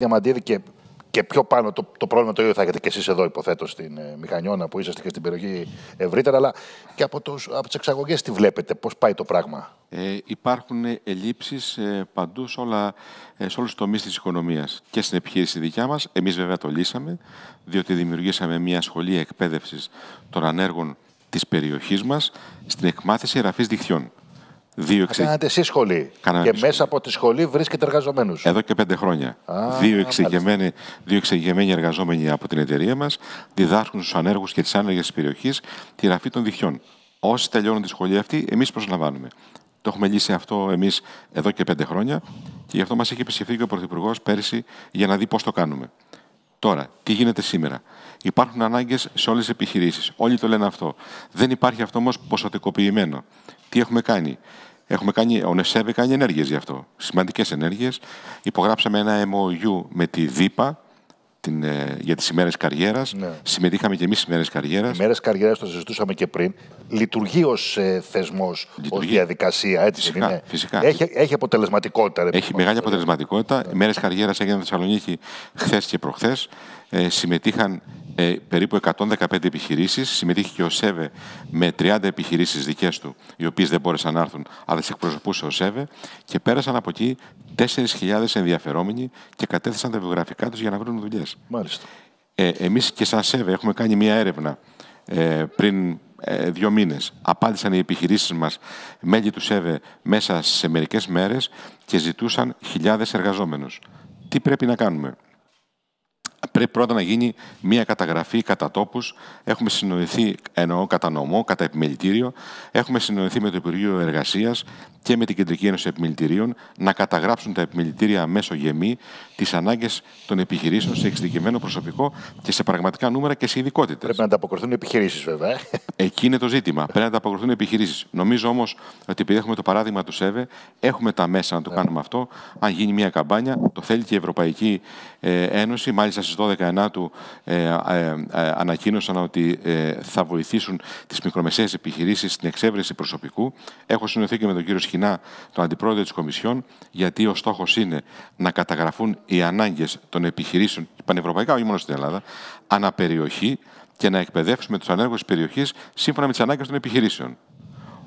Διαμαντίδη και, και πιο πάνω το, το πρόβλημα το ίδιο θα έχετε και εσείς εδώ υποθέτως στην ε, Μηχανιώνα που είσαστε και στην περιοχή ευρύτερα αλλά και από, τους, από τις εξαγωγές τι βλέπετε, πώς πάει το πράγμα. Ε, υπάρχουν ε, ελλείψεις ε, παντού σε, όλα, ε, σε όλους τους τομείς της οικονομίας και στην επιχείρηση δικιά μας. Εμείς βέβαια το λύσαμε διότι δημιουργήσαμε μια σχολή εκπαίδευσης των ανέργων της περιοχής μας στην εκμάθηση ραφής δικτυών. Δύο εξε... Κάνατε εσεί σχολή. και μέσα από τη σχολή βρίσκεται εργαζομένου. Εδώ και πέντε χρόνια. Α, δύο, εξεγεμένοι δύο εργαζόμενοι από την εταιρεία μας διδάσκουν στους ανέργους και τις άνεργες της περιοχής τη γραφή των διχειών. Όσοι τελειώνουν τη σχολή αυτή, εμείς προσλαμβάνουμε. Το έχουμε λύσει αυτό εμείς εδώ και πέντε χρόνια και γι' αυτό μας έχει επισκεφθεί και ο Πρωθυπουργός πέρσι για να δει πώς το κάνουμε. Τώρα, τι γίνεται σήμερα. Υπάρχουν ανάγκες σε όλες τις επιχειρήσεις. Όλοι το λένε αυτό. Δεν υπάρχει αυτό όμως ποσοτικοποιημένο. Τι έχουμε κάνει. Έχουμε κάνει, ο Νεσέβη κάνει ενέργειες γι' αυτό. Σημαντικές ενέργειες. Υπογράψαμε ένα MOU με τη ΔΥΠΑ την, ε, για τις ημέρες καριέρας. Ναι. Συμμετείχαμε και εμείς στις ημέρες καριέρας. Ημέρες καριέρας το συζητούσαμε και πριν. Λειτουργεί ως ε, θεσμός, ως διαδικασία, έτσι φυσικά, είναι. Φυσικά. Έχει, έχει αποτελεσματικότητα. έχει μεγάλη αποτελεσματικότητα. Ναι. Ημέρες καριέρας έγιναν στη Θεσσαλονίκη χθες και προχθές. Ε, συμμετείχαν ε, περίπου 115 επιχειρήσεις. Συμμετείχε και ο ΣΕΒΕ με 30 επιχειρήσεις δικές του, οι οποίες δεν μπόρεσαν να έρθουν, αλλά τις εκπροσωπούσε ο ΣΕΒΕ. Και πέρασαν από εκεί 4.000 ενδιαφερόμενοι και κατέθεσαν τα βιογραφικά τους για να βρουν δουλειές. Μάλιστα. Ε, Εμείς και σαν ΣΕΒΕ έχουμε κάνει μία έρευνα ε, πριν ε, δύο μήνες. Απάντησαν οι επιχειρήσεις μας, μέλη του ΣΕΒΕ, μέσα σε μερικές μέρες και ζητούσαν χιλιάδες εργαζόμενους. Τι πρέπει να κάνουμε πρέπει πρώτα να γίνει μια καταγραφή κατά τόπους. Έχουμε συνοηθεί, εννοώ κατά νομό, κατά επιμελητήριο. Έχουμε συνοηθεί με το Υπουργείο Εργασίας και με την Κεντρική Ένωση Επιμελητηρίων να καταγράψουν τα επιμελητήρια μέσω γεμί τις ανάγκες των επιχειρήσεων σε εξειδικευμένο προσωπικό και σε πραγματικά νούμερα και σε ειδικότητες. Πρέπει να ανταποκριθούν οι επιχειρήσεις, βέβαια. Ε. Εκεί είναι το ζήτημα. Πρέπει να ανταποκριθούν οι επιχειρήσεις. Νομίζω όμως ότι επειδή έχουμε το παράδειγμα του ΣΕΒΕ, έχουμε τα μέσα να το ναι. κάνουμε αυτό. Αν γίνει μια καμπάνια, το θέλει και η Ευρωπαϊκή ε, Ένωση. Μάλιστα στις 12 του ε, ε, ανακοίνωσαν ότι θα βοηθήσουν τις μικρομεσαίες επιχειρήσεις στην εξέβρεση προσωπικού. Έχω συνοηθεί και με τον κύριο Σχοινά, τον αντιπρόεδρο της Κομισιόν, γιατί ο στόχος είναι να καταγραφούν οι ανάγκες των επιχειρήσεων, πανευρωπαϊκά, όχι μόνο στην Ελλάδα, αναπεριοχή και να εκπαιδεύσουμε τους ανέργους της περιοχής σύμφωνα με τις ανάγκες των επιχειρήσεων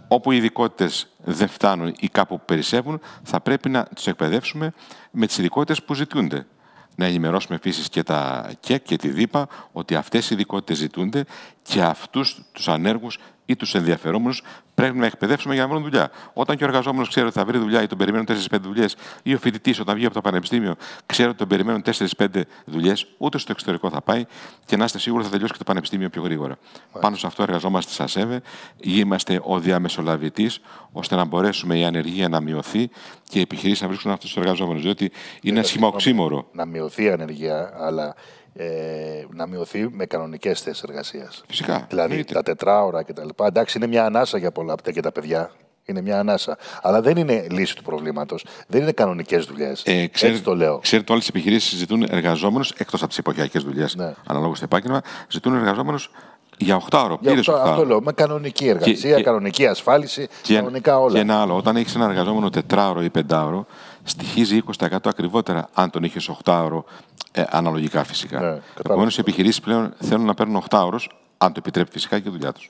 όπου οι ειδικότητες δεν φτάνουν ή κάπου περισσεύουν, θα πρέπει να τι εκπαιδεύσουμε με τις ειδικότητες που ζητούνται. Να ενημερώσουμε επίσης και τα ΚΕΚ και τη ΔΥΠΑ ότι αυτές οι ειδικότητες ζητούνται και αυτούς τους ανέργους ή τους ενδιαφερόμενους πρέπει να εκπαιδεύσουμε για να βρουν δουλειά. Όταν και ο εργαζόμενος ξέρει ότι θα βρει δουλειά ή τον περιμένουν 4-5 δουλειές, ή ο φοιτητής όταν βγει από το πανεπιστήμιο ξέρει ότι τον περιμένουν 4-5 δουλειές, ούτε στο εξωτερικό θα πάει και να είστε σίγουροι θα τελειώσει και το πανεπιστήμιο πιο γρήγορα. Πάνω σε αυτό εργαζόμαστε σαν ΣΕΒΕ, είμαστε ο διαμεσολαβητής, ώστε να μπορέσουμε η ανεργία να μειωθεί και οι επιχειρήσεις να βρίσκουν αυτούς τους εργαζόμενους. Διότι είναι ε, ένα οξύμορο. Να μειωθεί η ανεργία, αλλά ε, να μειωθεί με κανονικές θέσεις εργασίας. Φυσικά. Δηλαδή είτε. τα τετράωρα κτλ. Εντάξει, είναι μια ανάσα για πολλά και τα παιδιά. Είναι μια ανάσα. Αλλά δεν είναι λύση του προβλήματος. Δεν είναι κανονικές δουλειές. Ε, ξέρε, Έτσι το λέω. Ξέρετε, όλες οι επιχειρήσεις ζητούν εργαζόμενους, εκτός από τις εποχιακέ δουλειές, ναι. αναλόγως στο επάγγελμα, ζητούν εργαζόμενους για 8 ώρε. Για 8, 8 αυτό λέω. Με κανονική εργασία, και, κανονική ασφάλιση, και, κανονικά όλα. Και ένα άλλο. Όταν έχεις ένα εργαζόμενο τετράωρο ή πεντάωρο, στοιχίζει 20% ακριβότερα αν τον είχες 8 ώρο ε, αναλογικά φυσικά. Ναι, Επομένως, οι επιχειρήσεις πλέον θέλουν να παίρνουν 8 ώρες, αν το επιτρέπει φυσικά, και η δουλειά τους.